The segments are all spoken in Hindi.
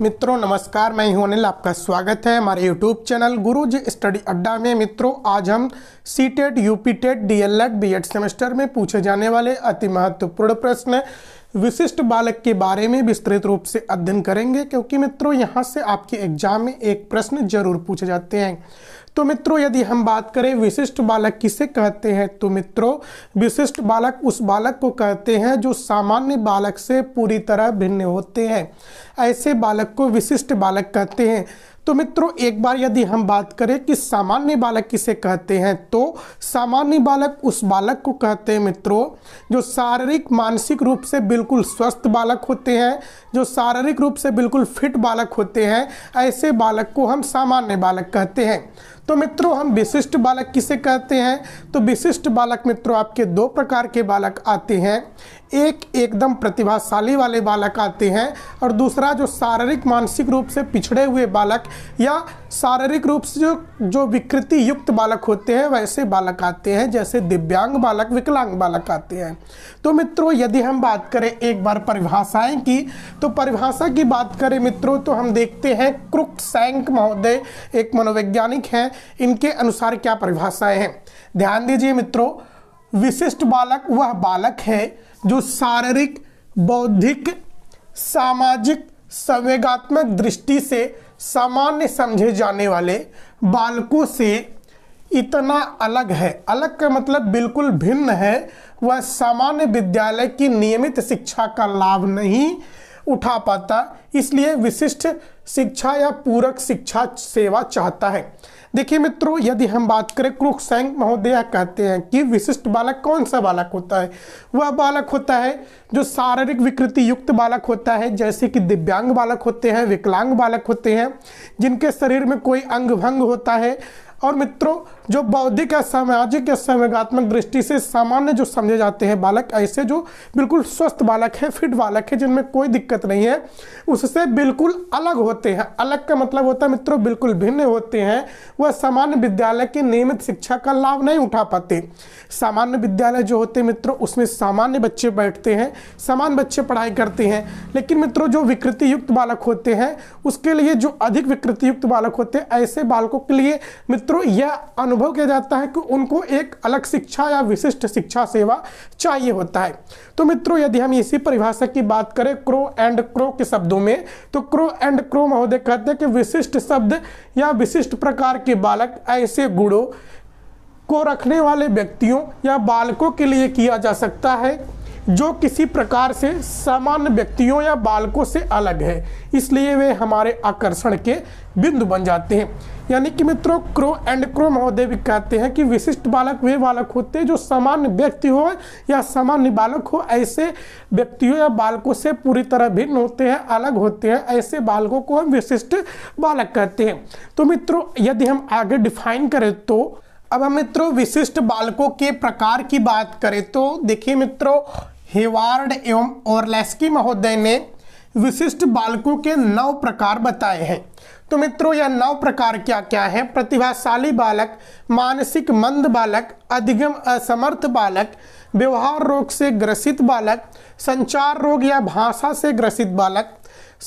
मित्रों नमस्कार मैं हूं अनिल आपका स्वागत है हमारे यूट्यूब चैनल गुरुज स्टडी अड्डा में मित्रों आज हम C TET U P TET D El Ed B Ed semester में पूछे जाने वाले अति महत्वपूर्ण प्रश्न विशिष्ट बालक के बारे में विस्तृत रूप से अध्ययन करेंगे क्योंकि मित्रों यहाँ से आपके एग्जाम में एक प्रश्न जरूर पूछे जाते हैं तो मित्रों यदि हम बात करें विशिष्ट बालक किसे कहते हैं तो मित्रों विशिष्ट बालक उस बालक को कहते हैं जो सामान्य बालक से पूरी तरह भिन्न होते हैं ऐसे बालक को विशिष्ट बालक कहते हैं तो मित्रों एक बार यदि हम बात करें कि सामान्य बालक किसे कहते हैं तो सामान्य बालक उस बालक को कहते हैं मित्रों जो शारीरिक मानसिक रूप से बिल्कुल स्वस्थ बालक होते हैं जो शारीरिक रूप से बिल्कुल फिट बालक होते हैं ऐसे बालक को हम सामान्य बालक कहते हैं तो मित्रों हम विशिष्ट बालक किसे कहते हैं तो विशिष्ट बालक मित्रों आपके दो प्रकार के बालक आते हैं एक एकदम प्रतिभाशाली वाले बालक आते हैं और दूसरा जो शारीरिक मानसिक रूप से पिछड़े हुए बालक या शारीरिक रूप से जो जो विकृति युक्त बालक होते हैं वैसे बालक आते हैं जैसे दिव्यांग बालक विकलांग बालक आते हैं तो मित्रों यदि हम बात करें एक बार परिभाषाएं की तो परिभाषा की बात करें मित्रों तो हम देखते हैं क्रुक सैंक महोदय एक मनोवैज्ञानिक हैं इनके अनुसार क्या परिभाषाएँ हैं ध्यान दीजिए मित्रों विशिष्ट बालक वह बालक है जो शारीरिक बौद्धिक सामाजिक संवेगात्मक दृष्टि से सामान्य समझे जाने वाले बालकों से इतना अलग है अलग का मतलब बिल्कुल भिन्न है वह सामान्य विद्यालय की नियमित शिक्षा का लाभ नहीं उठा पाता इसलिए विशिष्ट शिक्षा या पूरक शिक्षा सेवा चाहता है देखिए मित्रों यदि हम बात करें सैंग महोदय कहते हैं कि विशिष्ट बालक कौन सा बालक होता है वह बालक होता है जो शारीरिक विकृति युक्त बालक होता है जैसे कि दिव्यांग बालक होते हैं विकलांग बालक होते हैं जिनके शरीर में कोई अंग भंग होता है और मित्रों जो बौद्धिक या सामाजिक या संवेगात्मक दृष्टि से सामान्य जो समझे जाते हैं बालक ऐसे जो बिल्कुल स्वस्थ बालक है फिट बालक है जिनमें कोई दिक्कत नहीं है उससे बिल्कुल अलग होते हैं अलग का मतलब होता है मित्रों बिल्कुल भिन्न होते हैं वह सामान्य विद्यालय की नियमित शिक्षा का लाभ नहीं उठा पाते सामान्य विद्यालय जो होते हैं मित्रों उसमें सामान्य बच्चे बैठते हैं सामान्य बच्चे पढ़ाई करते हैं लेकिन मित्रों जो विकृति युक्त बालक होते हैं उसके लिए जो अधिक विकृति युक्त बालक होते हैं ऐसे बालकों के लिए मित्रों यह अनु अनुभव किया जाता है कि उनको एक अलग शिक्षा या विशिष्ट शिक्षा सेवा चाहिए होता है तो मित्रों यदि हम इसी परिभाषा की बात करें क्रो एंड क्रो के शब्दों में तो क्रो एंड क्रो महोदय कहते हैं कि विशिष्ट शब्द या विशिष्ट प्रकार के बालक ऐसे गुणों को रखने वाले व्यक्तियों या बालकों के लिए किया जा सकता है जो किसी प्रकार से सामान्य व्यक्तियों या बालकों से अलग है इसलिए वे हमारे आकर्षण के बिंदु बन जाते हैं यानी कि मित्रों क्रो एंड क्रो महोदय भी कहते हैं कि विशिष्ट बालक वे बालक होते हैं जो सामान्य व्यक्ति हो या सामान्य बालक हो ऐसे व्यक्तियों या बालकों से पूरी तरह भिन्न होते हैं अलग होते हैं ऐसे बालकों को हम विशिष्ट बालक कहते हैं तो मित्रों यदि हम आगे डिफाइन करें तो अब हम मित्रों विशिष्ट बालकों के प्रकार की बात करें तो देखिए मित्रों हेवार्ड एवं ओरलेस्की महोदय ने विशिष्ट बालकों के नौ प्रकार बताए हैं तो मित्रों यह नौ प्रकार क्या क्या है प्रतिभाशाली बालक मानसिक मंद बालक अधिगम असमर्थ बालक व्यवहार रोग से ग्रसित बालक संचार रोग या भाषा से ग्रसित बालक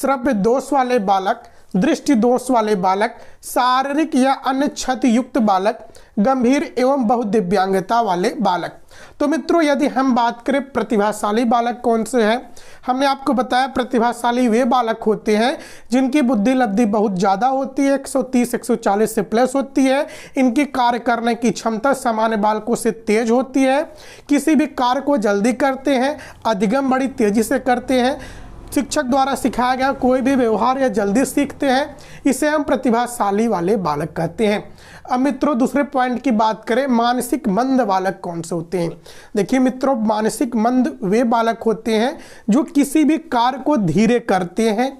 श्रव्य दोष वाले बालक दृष्टिदोष वाले बालक शारीरिक या अन्य क्षति युक्त बालक गंभीर एवं बहुदिव्यांगता वाले बालक तो मित्रों यदि हम बात करें प्रतिभाशाली बालक कौन से हैं हमने आपको बताया प्रतिभाशाली वे बालक होते हैं जिनकी बुद्धि लब्धि बहुत ज़्यादा होती है 130 140 से प्लस होती है इनकी कार्य करने की क्षमता सामान्य बालकों से तेज होती है किसी भी कार्य को जल्दी करते हैं अधिगम बड़ी तेज़ी से करते हैं शिक्षक द्वारा सिखाया गया कोई भी व्यवहार या जल्दी सीखते हैं इसे हम प्रतिभाशाली वाले बालक कहते हैं अब मित्रों दूसरे पॉइंट की बात करें मानसिक मंद बालक कौन से होते हैं देखिए मित्रों मानसिक मंद वे बालक होते हैं जो किसी भी कार्य को धीरे करते हैं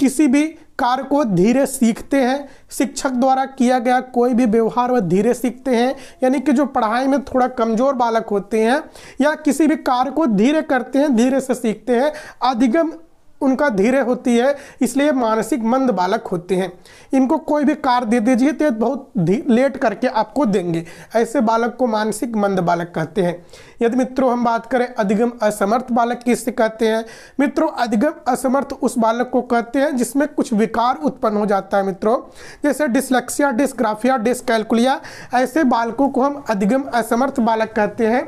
किसी भी कार्य को धीरे सीखते हैं शिक्षक द्वारा किया गया कोई भी व्यवहार वह धीरे सीखते हैं यानी कि जो पढ़ाई में थोड़ा कमज़ोर बालक होते हैं या किसी भी कार्य को धीरे करते हैं धीरे से सीखते हैं अधिगम उनका धीरे होती है इसलिए मानसिक मंद बालक होते हैं इनको कोई भी कार दे दीजिए तो बहुत लेट करके आपको देंगे ऐसे बालक को मानसिक मंद बालक कहते हैं यदि मित्रों हम बात करें अधिगम असमर्थ बालक किससे कहते हैं मित्रों अधिगम असमर्थ उस बालक को कहते हैं जिसमें कुछ विकार उत्पन्न हो जाता है मित्रों जैसे डिसलेक्सिया डिस्ग्राफिया डिस्कैलकुलिया ऐसे बालकों को हम अधिगम असमर्थ बालक कहते हैं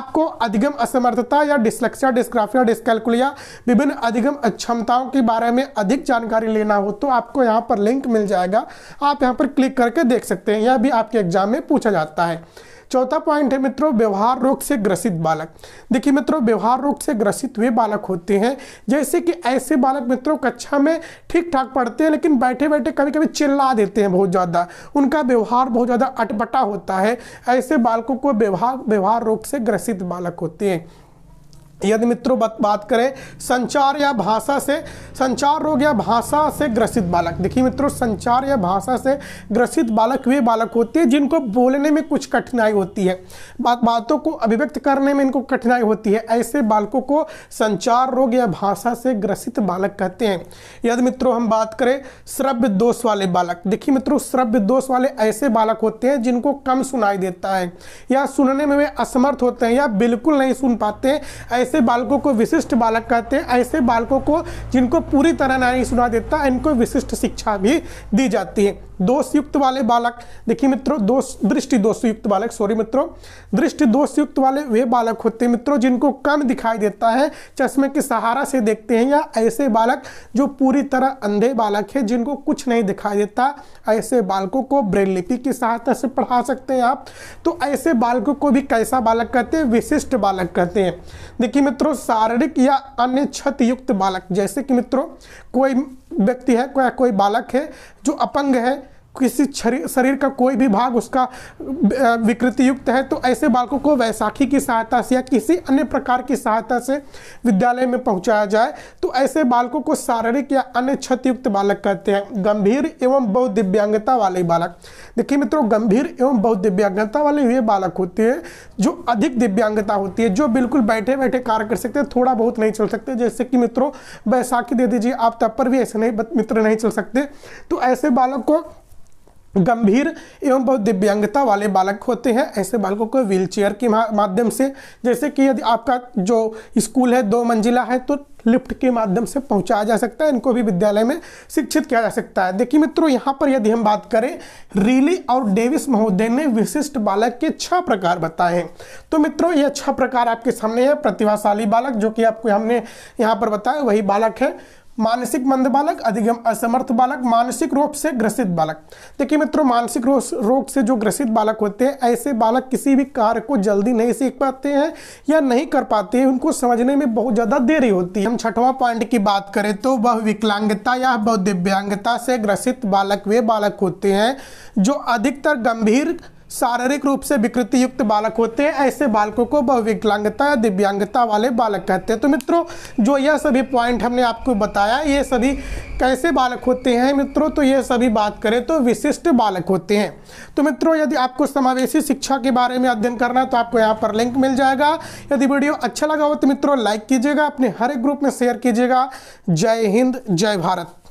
आपको अधिगम असमर्थता या डिसलेक्सिया डिस्ग्राफिया डिस्कैलकुलिया विभिन्न अधिगम क्षमताओं के बारे में अधिक जानकारी लेना हो तो आपको यहाँ पर लिंक मिल जाएगा आप यहाँ पर क्लिक करके देख सकते हैं यह भी आपके एग्जाम में पूछा जाता है चौथा पॉइंट है मित्रों व्यवहार रोग से ग्रसित बालक देखिए मित्रों व्यवहार रोग से ग्रसित हुए बालक होते हैं जैसे कि ऐसे बालक मित्रों कक्षा में ठीक ठाक पढ़ते हैं लेकिन बैठे बैठे कभी कभी चिल्ला देते हैं बहुत ज़्यादा उनका व्यवहार बहुत ज़्यादा अटपटा होता है ऐसे बालकों को व्यवहार व्यवहार रोग से ग्रसित बालक होते हैं यदि मित्रों बात बात करें संचार या भाषा से संचार रोग या भाषा से ग्रसित बालक देखिए मित्रों संचार या भाषा से ग्रसित बालक वे बालक होते हैं जिनको बोलने में कुछ कठिनाई होती है बात बातों को अभिव्यक्त करने में इनको कठिनाई होती है ऐसे बालकों को संचार रोग या भाषा से ग्रसित बालक कहते हैं यदि मित्रों हम बात करें श्रव्य दोष वाले बालक देखिए मित्रों श्रव्य दोष वाले ऐसे बालक होते हैं जिनको कम सुनाई देता है या सुनने में वे असमर्थ होते हैं या बिल्कुल नहीं सुन पाते हैं ऐसे बालकों को विशिष्ट बालक कहते हैं ऐसे बालकों को जिनको पूरी तरह नहीं सुना देता इनको विशिष्ट शिक्षा भी दी जाती है दोषयुक्त वाले बालक देखिए मित्रों दोष दृष्टि दोषयुक्त बालक सॉरी मित्रों दृष्टि दोषयुक्त वाले वे बालक होते हैं मित्रों जिनको कम दिखाई देता है चश्मे के सहारा से देखते हैं या ऐसे बालक जो पूरी तरह अंधे बालक है जिनको कुछ नहीं दिखाई देता ऐसे बालकों को ब्रेल लिपि की सहायता से पढ़ा सकते हैं आप तो ऐसे बालकों को भी कैसा बालक कहते हैं विशिष्ट बालक कहते हैं देखिए मित्रों शारीरिक या अन्य युक्त बालक जैसे कि मित्रों कोई व्यक्ति है कोई कोई बालक है जो अपंग है किसी शरीर का कोई भी भाग उसका विकृति युक्त है तो ऐसे बालकों को वैसाखी की सहायता से या किसी अन्य प्रकार की सहायता से विद्यालय में पहुंचाया जाए तो ऐसे बालकों को शारीरिक या अन्य क्षतियुक्त बालक कहते हैं गंभीर एवं बहुत दिव्यांगता वाले बालक देखिए मित्रों गंभीर एवं बहुत दिव्यांगता वाले वे बालक होते हैं जो अधिक दिव्यांगता होती है जो बिल्कुल बैठे बैठे कार्य कर सकते हैं थोड़ा बहुत नहीं चल सकते जैसे कि मित्रों वैसाखी दे दीजिए आप तब पर भी ऐसे नहीं मित्र नहीं चल सकते तो ऐसे बालक को गंभीर एवं बहुत दिव्यांगता वाले बालक होते हैं ऐसे बालकों को व्हीलचेयर के माध्यम से जैसे कि यदि आपका जो स्कूल है दो मंजिला है तो लिफ्ट के माध्यम से पहुंचाया जा सकता है इनको भी विद्यालय में शिक्षित किया जा सकता है देखिए मित्रों यहाँ पर यदि हम बात करें रीली और डेविस महोदय ने विशिष्ट बालक के छह प्रकार बताए हैं तो मित्रों यह छह प्रकार आपके सामने है प्रतिभाशाली बालक जो कि आपको हमने यहाँ पर बताया वही बालक है मानसिक मंद बालक अधिगम असमर्थ बालक मानसिक रोग से ग्रसित बालक देखिए मित्रों मानसिक रोग से जो ग्रसित बालक होते हैं ऐसे बालक किसी भी कार्य को जल्दी नहीं सीख पाते हैं या नहीं कर पाते हैं उनको समझने में बहुत ज़्यादा देरी होती है हम छठवां पॉइंट की बात करें तो वह विकलांगता या बहुदिव्यांगता से ग्रसित बालक वे बालक होते हैं जो अधिकतर गंभीर शारीरिक रूप से विकृति युक्त बालक होते हैं ऐसे बालकों को बहुविकलांगता या दिव्यांगता वाले बालक कहते हैं तो मित्रों जो यह सभी पॉइंट हमने आपको बताया ये सभी कैसे बालक होते हैं मित्रों तो ये सभी बात करें तो विशिष्ट बालक होते हैं तो मित्रों यदि आपको समावेशी शिक्षा के बारे में अध्ययन करना है तो आपको यहाँ पर लिंक मिल जाएगा यदि वीडियो अच्छा लगा हो तो मित्रों लाइक कीजिएगा अपने हर एक ग्रुप में शेयर कीजिएगा जय हिंद जय भारत